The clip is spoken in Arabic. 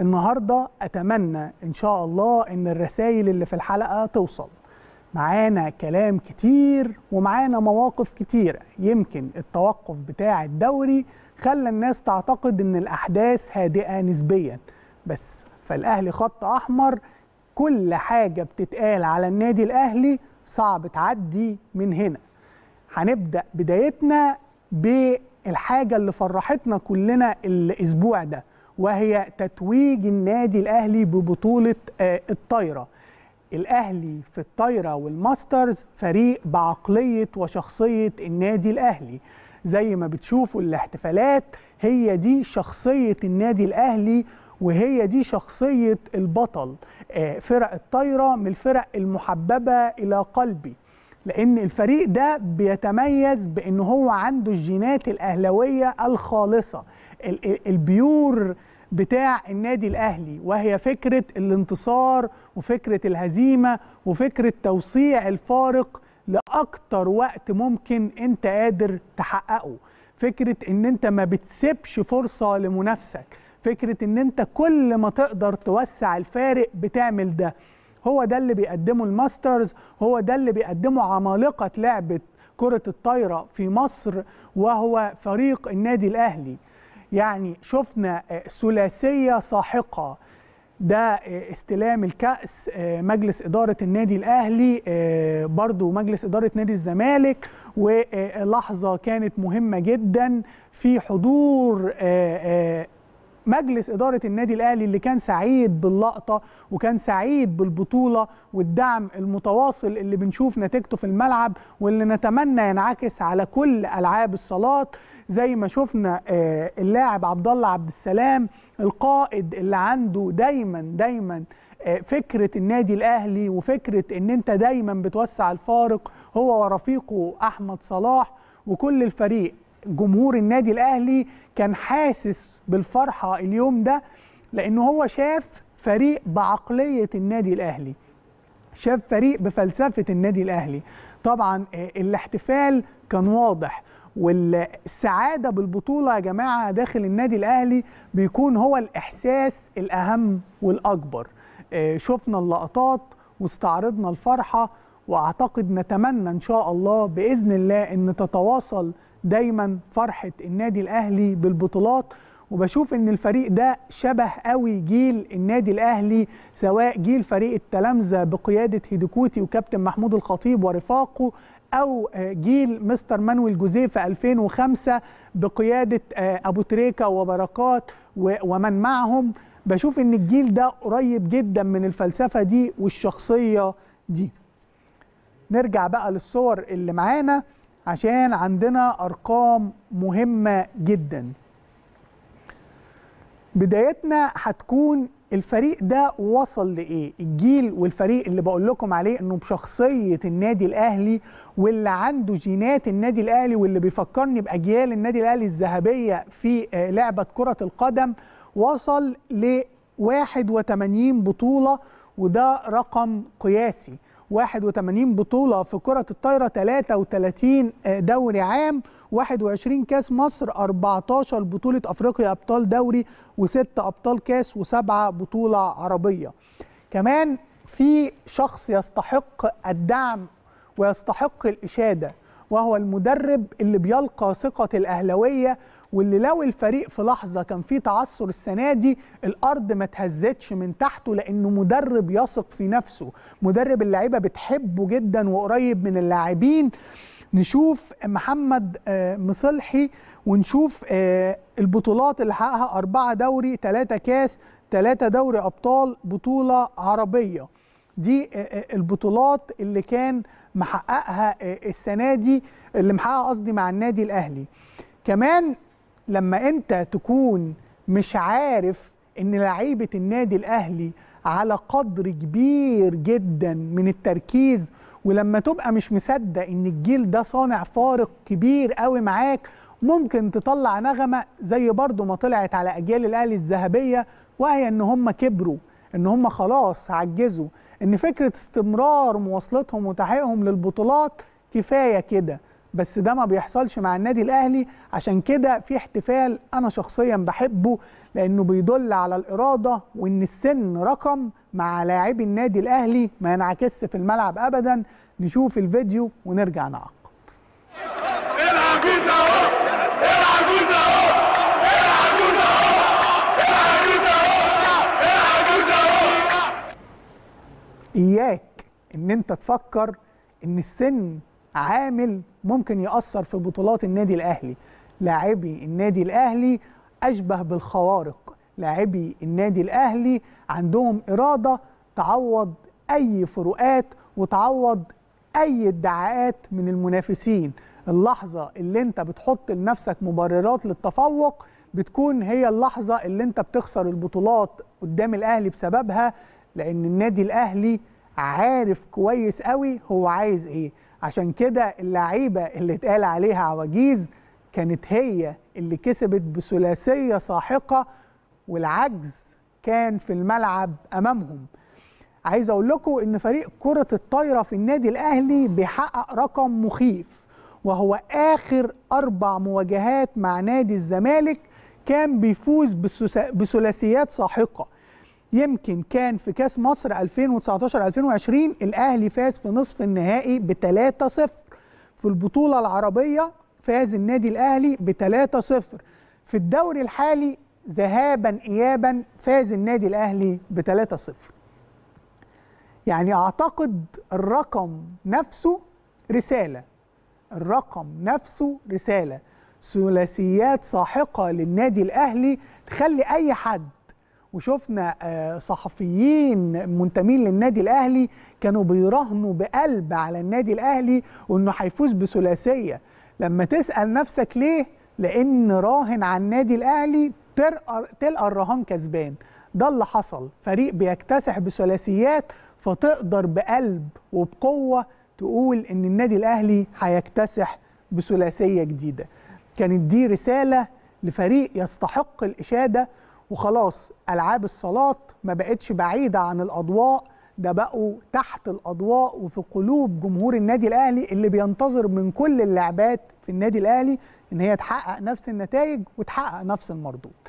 النهارده اتمنى ان شاء الله ان الرسائل اللي في الحلقه توصل معانا كلام كتير ومعانا مواقف كتيرة يمكن التوقف بتاع الدوري خلى الناس تعتقد ان الاحداث هادئه نسبيا بس فالاهلي خط احمر كل حاجه بتتقال على النادي الاهلي صعب تعدي من هنا هنبدا بدايتنا بالحاجه اللي فرحتنا كلنا الاسبوع ده وهي تتويج النادي الاهلي ببطوله آه، الطايره الاهلي في الطايره والماسترز فريق بعقليه وشخصيه النادي الاهلي زي ما بتشوفوا الاحتفالات هي دي شخصيه النادي الاهلي وهي دي شخصيه البطل آه، فرق الطايره من الفرق المحببه الى قلبي لان الفريق ده بيتميز بان هو عنده الجينات الاهلاويه الخالصه البيور بتاع النادي الاهلي وهي فكره الانتصار وفكره الهزيمه وفكره توسيع الفارق لاكتر وقت ممكن انت قادر تحققه فكره ان انت ما بتسيبش فرصه لمنافسك فكره ان انت كل ما تقدر توسع الفارق بتعمل ده هو ده اللي بيقدمه الماسترز هو ده اللي بيقدمه عمالقه لعبه كره الطايره في مصر وهو فريق النادي الاهلي يعني شفنا آه، ثلاثيه ساحقه ده آه، استلام الكأس آه، مجلس إدارة النادي الأهلي برضو مجلس إدارة نادي الزمالك ولحظة كانت مهمة جدا في حضور مجلس إدارة النادي الأهلي اللي كان سعيد باللقطة وكان سعيد بالبطولة والدعم المتواصل اللي بنشوف نتيجته في الملعب واللي نتمنى ينعكس على كل ألعاب الصالات زي ما شفنا آه، اللاعب عبد الله عبد السلام القائد اللي عنده دايما دايما آه، فكره النادي الاهلي وفكره ان انت دايما بتوسع الفارق هو ورفيقه احمد صلاح وكل الفريق جمهور النادي الاهلي كان حاسس بالفرحه اليوم ده لان هو شاف فريق بعقليه النادي الاهلي شاف فريق بفلسفه النادي الاهلي طبعا آه، الاحتفال كان واضح والسعاده بالبطوله يا جماعه داخل النادي الاهلي بيكون هو الاحساس الاهم والاكبر آه، شفنا اللقطات واستعرضنا الفرحه واعتقد نتمنى ان شاء الله باذن الله ان تتواصل دايما فرحه النادي الاهلي بالبطولات وبشوف ان الفريق ده شبه قوي جيل النادي الاهلي سواء جيل فريق التلامذه بقياده هيدوكوتي وكابتن محمود الخطيب ورفاقه او جيل مستر مانويل جوزيه في 2005 بقياده آه، ابو تريكه وبركات ومن معهم بشوف ان الجيل ده قريب جدا من الفلسفه دي والشخصيه دي نرجع بقى للصور اللي معانا عشان عندنا أرقام مهمة جدا بدايتنا هتكون الفريق ده وصل لإيه الجيل والفريق اللي بقول لكم عليه أنه بشخصية النادي الأهلي واللي عنده جينات النادي الأهلي واللي بيفكرني بأجيال النادي الأهلي الذهبية في آه، لعبة كرة القدم وصل ل 81 بطولة وده رقم قياسي 81 بطولة في كرة الطايرة 33 آه، دوري عام 21 كاس مصر 14 بطولة أفريقيا أبطال دوري و6 أبطال كاس وسبعة بطولة عربية كمان في شخص يستحق الدعم ويستحق الإشادة وهو المدرب اللي بيلقى ثقة الأهلوية واللي لو الفريق في لحظه كان فيه تعثر السنه دي الارض ما اتهزتش من تحته لانه مدرب يثق في نفسه مدرب اللعيبه بتحبه جدا وقريب من اللاعبين نشوف محمد آه، مصلحي ونشوف آه، البطولات اللي حققها أربعة دوري ثلاثة كاس ثلاثة دوري أبطال بطولة عربية دي آه، البطولات اللي كان محققها السنة دي اللي محققها قصدي مع النادي الأهلي كمان لما انت تكون مش عارف ان لعيبه النادي الاهلي على قدر كبير جدا من التركيز ولما تبقى مش مصدق ان الجيل ده صانع فارق كبير قوي معاك ممكن تطلع نغمه زي برضو ما طلعت على اجيال الاهلي الذهبيه وهي ان هم كبروا ان هم خلاص عجزوا ان فكره استمرار مواصلتهم وتحقيقهم للبطولات كفايه كده بس ده ما بيحصلش مع النادي الاهلي عشان كده في احتفال انا شخصيا بحبه لانه بيدل على الاراده وان السن رقم مع لاعبي النادي الاهلي ما ينعكسش في الملعب ابدا نشوف الفيديو ونرجع نعق اياك ان انت تفكر ان السن عامل ممكن ياثر في بطولات النادي الاهلي لاعبي النادي الاهلي اشبه بالخوارق لاعبي النادي الاهلي عندهم اراده تعوض اي فروقات وتعوض اي ادعاءات من المنافسين اللحظه اللي انت بتحط لنفسك مبررات للتفوق بتكون هي اللحظه اللي انت بتخسر البطولات قدام الاهلي بسببها لان النادي الاهلي عارف كويس قوي هو عايز ايه عشان كده اللعيبه اللي اتقال عليها عواجيز كانت هي اللي كسبت بثلاثيه ساحقه والعجز كان في الملعب امامهم عايز اقول لكم ان فريق كره الطايره في النادي الاهلي بيحقق رقم مخيف وهو اخر اربع مواجهات مع نادي الزمالك كان بيفوز بثلاثيات ساحقه يمكن كان في كاس مصر 2019 2020 الاهلي فاز في نصف النهائي ب 3-0 في البطوله العربيه فاز النادي الاهلي ب 3-0 في الدوري الحالي ذهابا ايابا فاز النادي الاهلي ب 3-0 يعني اعتقد الرقم نفسه رساله الرقم نفسه رساله ثلاثيات ساحقه للنادي الاهلي تخلي اي حد وشفنا آه، صحفيين منتمين للنادي الاهلي كانوا بيراهنوا بقلب على النادي الاهلي وانه هيفوز بثلاثيه لما تسال نفسك ليه لان راهن على النادي الاهلي تلقى الرهان كسبان ده اللي حصل فريق بيكتسح بثلاثيات فتقدر بقلب وبقوه تقول ان النادي الاهلي هيكتسح بثلاثيه جديده كانت دي رساله لفريق يستحق الاشاده وخلاص العاب الصلاه ما بقتش بعيده عن الاضواء ده بقوا تحت الاضواء وفي قلوب جمهور النادي الاهلي اللي بينتظر من كل اللعبات في النادي الاهلي ان هي تحقق نفس النتائج وتحقق نفس المردود